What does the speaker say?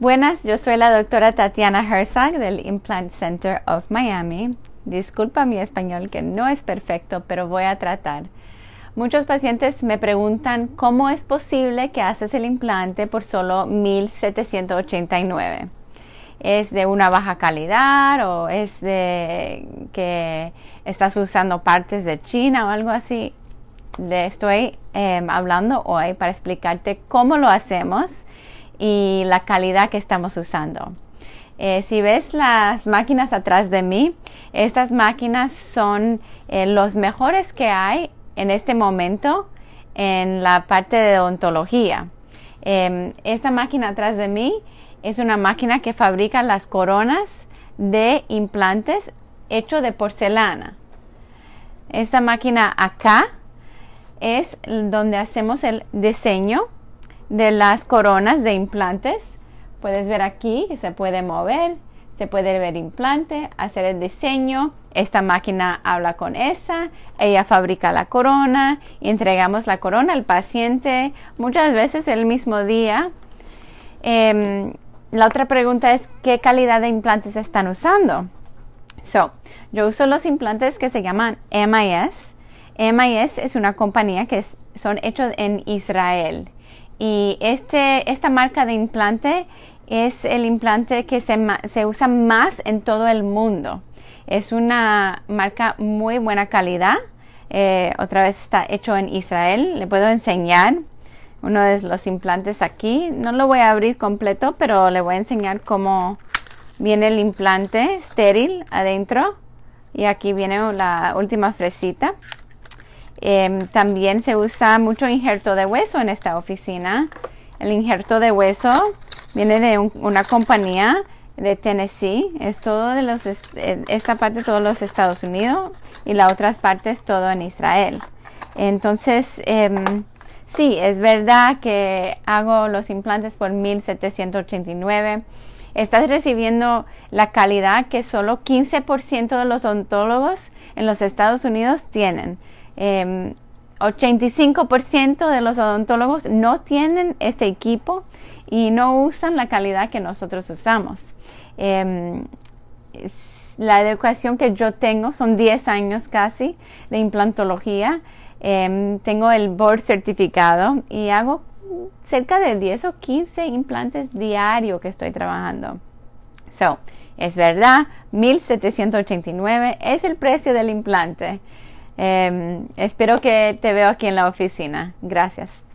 Buenas, yo soy la doctora Tatiana Herzog del Implant Center of Miami. Disculpa mi español que no es perfecto, pero voy a tratar. Muchos pacientes me preguntan cómo es posible que haces el implante por solo 1789. ¿Es de una baja calidad o es de que estás usando partes de China o algo así? Le estoy em, hablando hoy para explicarte cómo lo hacemos y la calidad que estamos usando. Eh, si ves las máquinas atrás de mí, estas máquinas son eh, los mejores que hay en este momento en la parte de odontología. Em, esta máquina atrás de mí es una máquina que fabrica las coronas de implantes hecho de porcelana. Esta máquina acá es donde hacemos el diseño de las coronas de implantes. Puedes ver aquí que se puede mover, se puede ver implante, hacer el diseño. Esta máquina habla con esa, ella fabrica la corona entregamos la corona al paciente muchas veces el mismo día. Em, la otra pregunta es qué calidad de implantes están usando. So, yo uso los implantes que se llaman MIS. MIS es una compañía que son hechos en Israel y este, esta marca de implante es el implante que se, usa más en todo el mundo. Es una marca muy buena calidad. Eh, otra vez está hecho en Israel. Le puedo enseñar uno de los implantes aquí. No lo voy a abrir completo, pero le voy a enseñar cómo viene el implante estéril adentro. Y aquí viene la última fresita. Em, también se usa mucho injerto de hueso en esta oficina. El injerto de hueso viene de una compañía de Tennessee. Es todo de los, eh, esta parte todos los Estados Unidos y la otra parte es todo en Israel. Entonces, em, sí, es verdad que hago los implantes por 1789. Estás recibiendo la calidad que solo 15% de los odontólogos en los Estados Unidos tienen. 85% em, de los odontólogos no tienen este equipo y no usan la calidad que nosotros usamos. Em, la educación que yo tengo son 10 años casi de implantología. Em, tengo el board certificado y hago cerca de 10 o 15 implantes diario que estoy trabajando. So, es verdad, 1789 es el precio del implante. Em, espero que te veo aquí en la oficina. Gracias.